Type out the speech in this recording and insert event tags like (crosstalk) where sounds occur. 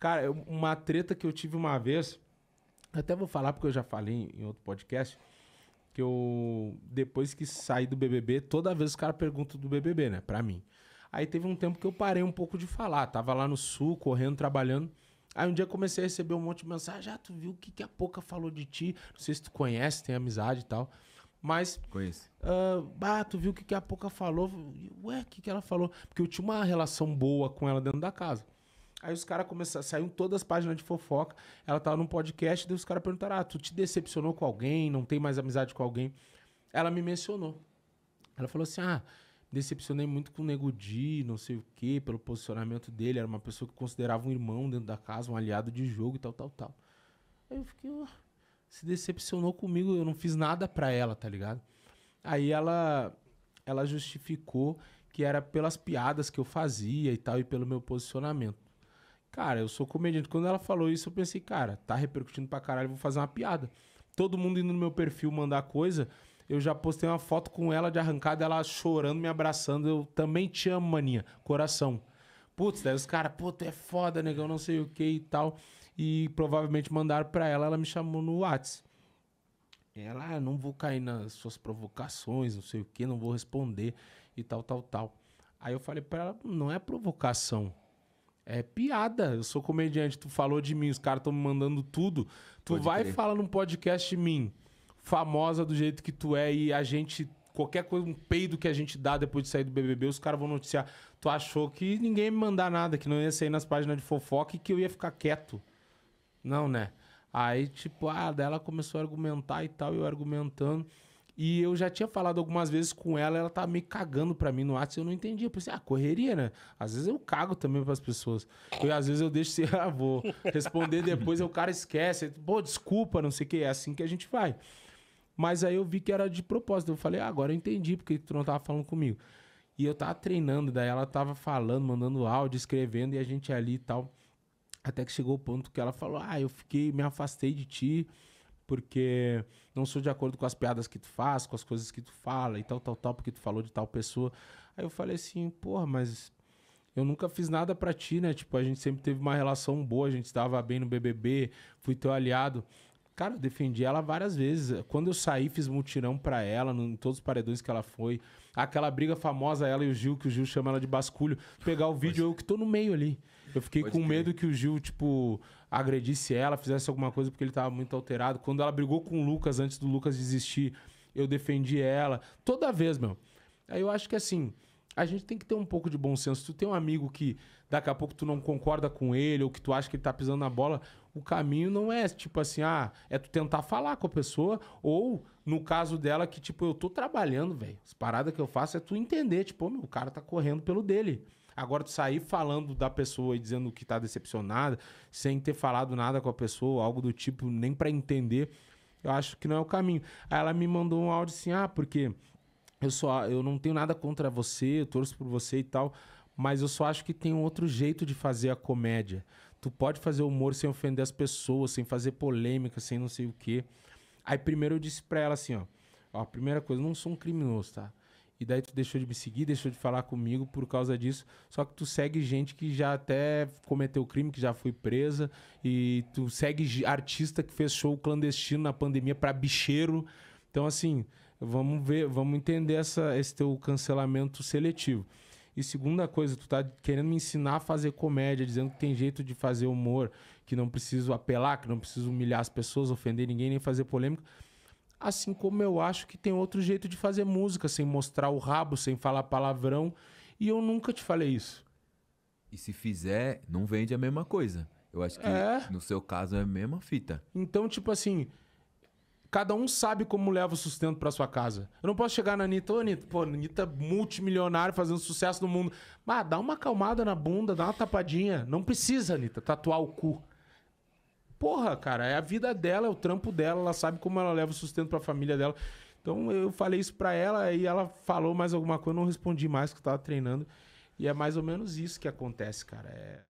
Cara, uma treta que eu tive uma vez, até vou falar porque eu já falei em, em outro podcast, que eu, depois que saí do BBB, toda vez os caras perguntam do BBB, né? Pra mim. Aí teve um tempo que eu parei um pouco de falar. Tava lá no sul, correndo, trabalhando. Aí um dia comecei a receber um monte de mensagem. Ah, tu viu o que, que a Poca falou de ti? Não sei se tu conhece, tem amizade e tal. Mas. Conheço. Uh, ah, tu viu o que, que a Poca falou? Ué, o que, que ela falou? Porque eu tinha uma relação boa com ela dentro da casa. Aí os caras começaram, saíram todas as páginas de fofoca. Ela tava num podcast, daí os caras perguntaram: Ah, tu te decepcionou com alguém? Não tem mais amizade com alguém? Ela me mencionou. Ela falou assim: Ah, decepcionei muito com o Nego Di, não sei o quê, pelo posicionamento dele. Era uma pessoa que considerava um irmão dentro da casa, um aliado de jogo e tal, tal, tal. Aí eu fiquei, ah, se decepcionou comigo, eu não fiz nada pra ela, tá ligado? Aí ela, ela justificou que era pelas piadas que eu fazia e tal, e pelo meu posicionamento. Cara, eu sou comediante. Quando ela falou isso, eu pensei, cara, tá repercutindo pra caralho, vou fazer uma piada. Todo mundo indo no meu perfil mandar coisa. Eu já postei uma foto com ela de arrancada, ela chorando, me abraçando. Eu também te amo, maninha. Coração. Putz, daí os caras, pô, tu é foda, negão, não sei o que e tal. E provavelmente mandaram pra ela, ela me chamou no Whats. Ela, ah, não vou cair nas suas provocações, não sei o que, não vou responder e tal, tal, tal. Aí eu falei pra ela, não é provocação. É piada. Eu sou comediante, tu falou de mim, os caras estão me mandando tudo. Tu Pode vai crer. e fala num podcast de mim, famosa do jeito que tu é, e a gente. Qualquer coisa, um peido que a gente dá depois de sair do BBB, os caras vão noticiar. Tu achou que ninguém ia me mandar nada, que não ia sair nas páginas de fofoca e que eu ia ficar quieto. Não, né? Aí, tipo, ah, dela começou a argumentar e tal, eu argumentando. E eu já tinha falado algumas vezes com ela, ela tava meio cagando pra mim no WhatsApp, eu não entendia. Eu pensei, ah, correria, né? Às vezes eu cago também pras pessoas. e às vezes eu deixo (laughs) ser, ah, vou responder depois, o cara esquece. Pô, desculpa, não sei o que, é assim que a gente vai. Mas aí eu vi que era de propósito. Eu falei, ah, agora eu entendi porque tu não tava falando comigo. E eu tava treinando, daí ela tava falando, mandando áudio, escrevendo, e a gente ali e tal. Até que chegou o ponto que ela falou, ah, eu fiquei, me afastei de ti porque não sou de acordo com as piadas que tu faz, com as coisas que tu fala e tal, tal, tal, porque tu falou de tal pessoa. Aí eu falei assim, porra, mas eu nunca fiz nada para ti, né? Tipo, a gente sempre teve uma relação boa, a gente estava bem no BBB, fui teu aliado. Cara, eu defendi ela várias vezes. Quando eu saí, fiz mutirão pra ela, em todos os paredões que ela foi. Aquela briga famosa, ela e o Gil, que o Gil chama ela de basculho. Pegar o vídeo, eu que tô no meio ali. Eu fiquei com medo que o Gil, tipo, agredisse ela, fizesse alguma coisa porque ele tava muito alterado. Quando ela brigou com o Lucas, antes do Lucas desistir, eu defendi ela. Toda vez, meu. Aí eu acho que assim, a gente tem que ter um pouco de bom senso. Se tu tem um amigo que daqui a pouco tu não concorda com ele ou que tu acha que ele tá pisando na bola, o caminho não é tipo assim, ah, é tu tentar falar com a pessoa ou no caso dela que tipo eu tô trabalhando, velho. As paradas que eu faço é tu entender, tipo, meu, o cara tá correndo pelo dele. Agora tu sair falando da pessoa e dizendo que tá decepcionada, sem ter falado nada com a pessoa, algo do tipo, nem para entender, eu acho que não é o caminho. Aí ela me mandou um áudio assim: "Ah, porque eu só eu não tenho nada contra você, eu torço por você e tal, mas eu só acho que tem um outro jeito de fazer a comédia. Tu pode fazer humor sem ofender as pessoas, sem fazer polêmica, sem não sei o quê. Aí primeiro eu disse pra ela assim, ó, ó, primeira coisa, não sou um criminoso, tá? E daí tu deixou de me seguir, deixou de falar comigo por causa disso. Só que tu segue gente que já até cometeu crime, que já foi presa. E tu segue artista que fez show clandestino na pandemia pra bicheiro. Então, assim, vamos ver, vamos entender essa, esse teu cancelamento seletivo. E segunda coisa, tu tá querendo me ensinar a fazer comédia, dizendo que tem jeito de fazer humor, que não preciso apelar, que não preciso humilhar as pessoas, ofender ninguém, nem fazer polêmica. Assim como eu acho que tem outro jeito de fazer música, sem mostrar o rabo, sem falar palavrão. E eu nunca te falei isso. E se fizer, não vende a mesma coisa. Eu acho que é. no seu caso é a mesma fita. Então, tipo assim, Cada um sabe como leva o sustento para sua casa. Eu não posso chegar na Anitta, ô oh, Anitta, pô, Anitta é multimilionária fazendo sucesso no mundo. Mas dá uma acalmada na bunda, dá uma tapadinha. Não precisa, Anitta, tatuar o cu. Porra, cara, é a vida dela, é o trampo dela, ela sabe como ela leva o sustento para a família dela. Então eu falei isso para ela e ela falou mais alguma coisa, eu não respondi mais que eu tava treinando. E é mais ou menos isso que acontece, cara. É...